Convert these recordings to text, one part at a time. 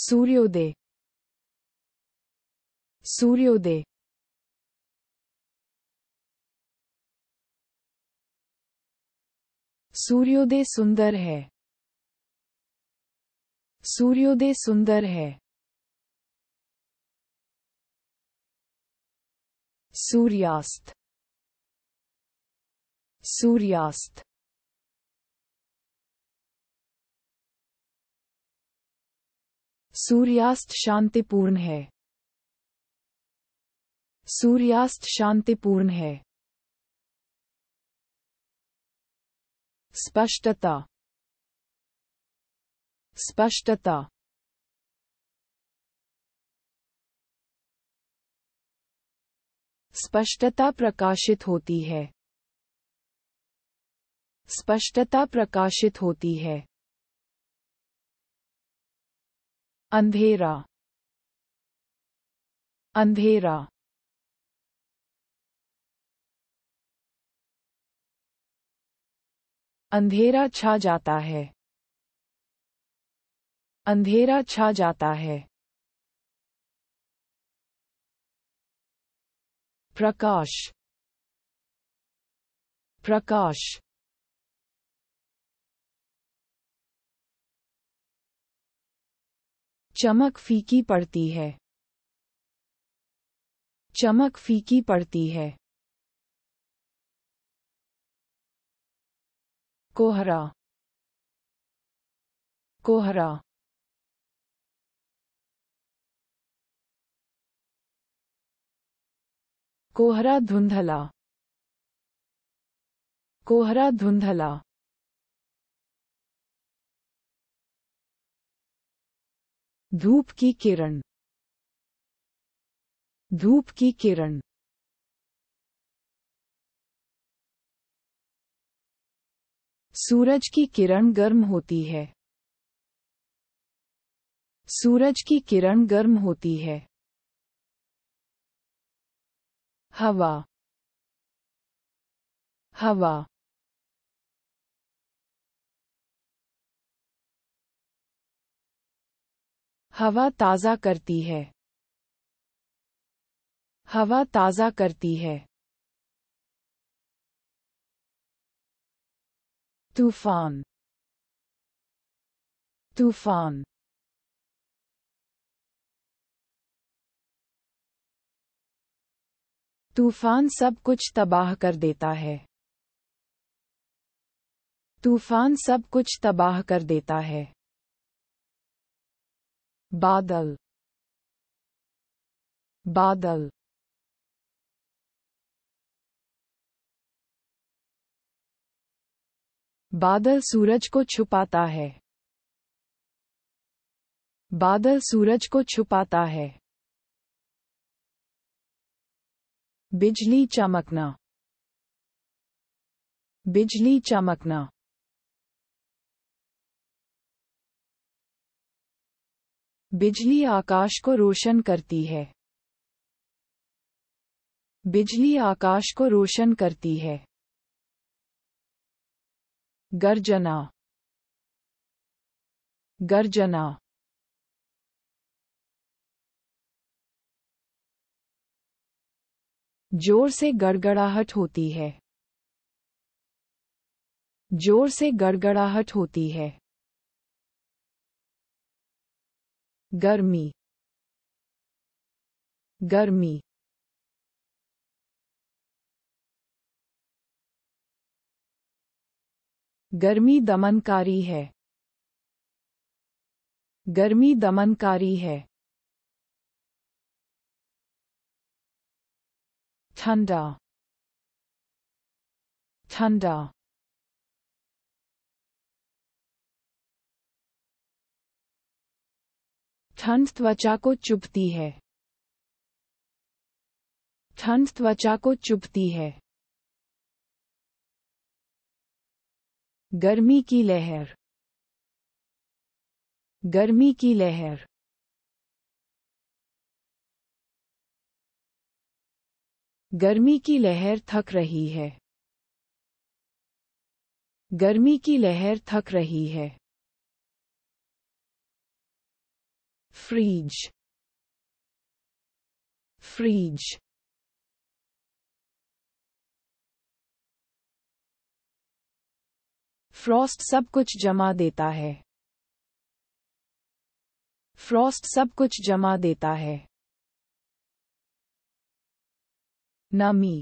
सूर्योदय सूर्योदय सूर्योदय सुंदर है सूर्योदय सुंदर है सूर्यास्त सूर्यास्त सूर्यास्त शांतिपूर्ण है सूर्यास्त शांतिपूर्ण है स्पष्टता स्पष्टता स्पष्टता प्रकाशित होती है स्पष्टता प्रकाशित होती है अंधेरा अंधेरा अंधेरा छा जाता है अंधेरा छा जाता है प्रकाश प्रकाश चमक फीकी पड़ती है चमक फीकी पड़ती है कोहरा कोहरा कोहरा धुंधला कोहरा धुंधला धूप की किरण धूप की किरण सूरज की किरण गर्म होती है सूरज की किरण गर्म होती है हवा हवा हवा ताज़ा करती है हवा ताज़ा करती है तूफान तूफान तूफान सब कुछ तबाह कर देता है तूफान सब कुछ तबाह कर देता है बादल बादल बादल सूरज को छुपाता है बादल सूरज को छुपाता है बिजली चमकना बिजली चमकना बिजली आकाश को रोशन करती है बिजली आकाश को रोशन करती है गर्जना गर्जना जोर से गड़गड़ाहट होती है जोर से गड़गड़ाहट होती है गर्मी गर्मी गर्मी दमनकारी है गर्मी दमनकारी है ठंडा ठंडा ठंड त्वचा को चुभती है ठंड त्वचा को चुभती है गर्मी की लहर गर्मी की लहर गर्मी की लहर थक रही है गर्मी की लहर थक रही है Frege Frege फ्रॉस्ट सब कुछ जमा देता है फ्रॉस्ट सब कुछ जमा देता है नमी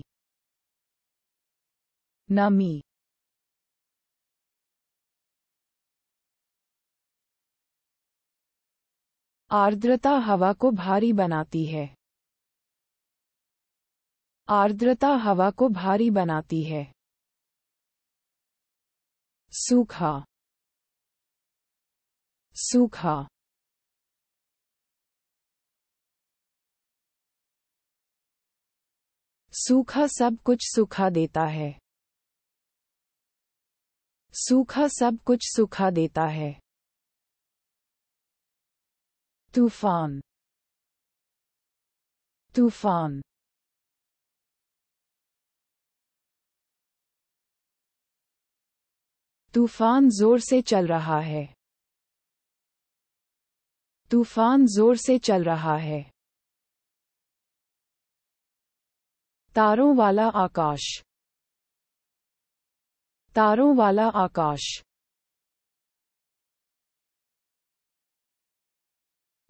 नमी आर्द्रता हवा को भारी बनाती है आर्द्रता हवा को भारी बनाती है सूखा सूखा सूखा सब कुछ सूखा देता है सूखा सब कुछ सूखा देता है तूफान तूफान तूफान जोर से चल रहा है तूफान जोर से चल रहा है तारों वाला आकाश तारों वाला आकाश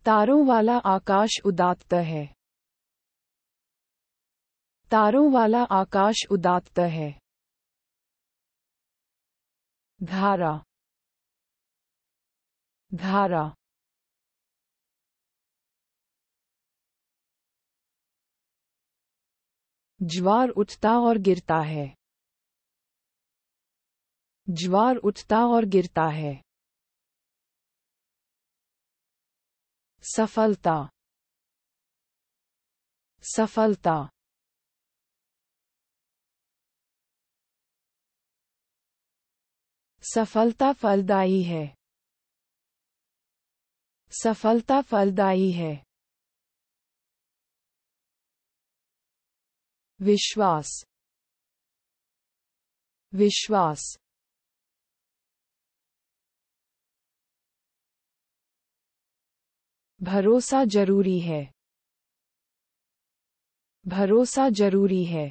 तारों वाला आकाश उदात्त है तारों वाला आकाश उदात्त है धारा धारा ज्वार उठता और गिरता है ज्वार उठता और गिरता है सफलता सफलता सफलता फलदायी है सफलता फलदायी है विश्वास विश्वास भरोसा जरूरी है भरोसा जरूरी है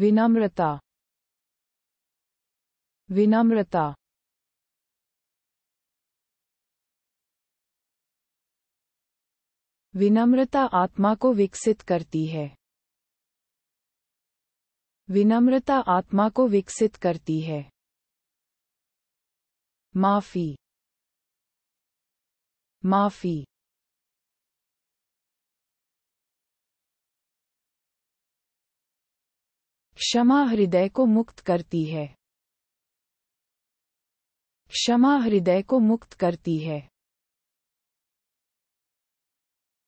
विनम्रता विनम्रता विनम्रता आत्मा को विकसित करती है विनम्रता आत्मा को विकसित करती है माफी माफी क्षमा हृदय को मुक्त करती है क्षमा हृदय को मुक्त करती है